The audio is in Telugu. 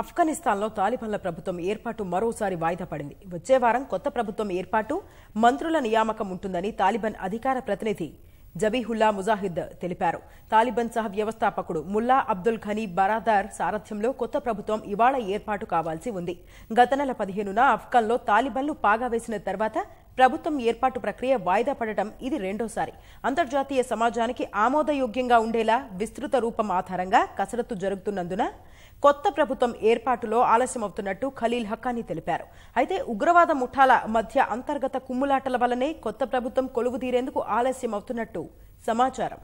ఆఫ్ఘనిస్తాన్లో తాలిబన్ల ప్రభుత్వం ఏర్పాటు మరోసారి వాయిదా పడింది వచ్చే వారం కొత్త ప్రభుత్వం ఏర్పాటు మంత్రుల నియామకం ఉంటుందని తాలిబన్ అధికార ప్రతినిధి జబీహుల్లా ముజాహిద్ తెలిపారు తాలిబన్ సహ వ్యవస్థాపకుడు ముల్లా అబ్దుల్ ఘనీ బరాదార్ సారథ్యంలో కొత్త ప్రభుత్వం ఇవాళ ఏర్పాటు కావాల్సి ఉంది గత నెల పదిహేనున ఆఫ్ఘన్లో తాలిబన్లు పాగా వేసిన తర్వాత ప్రభుత్వం ఏర్పాటు ప్రక్రియ వాయిదా పడటం ఇది రెండోసారి అంతర్జాతీయ సమాజానికి ఆమోదయోగ్యంగా ఉండేలా విస్తృత రూపం ఆధారంగా కసరత్తు జరుగుతున్నందున కొత్త ప్రభుత్వం ఏర్పాటులో ఆలస్యమవుతున్నట్టు ఖలీల్ హక్కాని తెలిపారు అయితే ఉగ్రవాద ముఠాల మధ్య అంతర్గత కుమ్ములాటల వల్లనే కొత్త ప్రభుత్వం కొలువుదీరేందుకు ఆలస్యమవుతున్నట్టు సమాచారం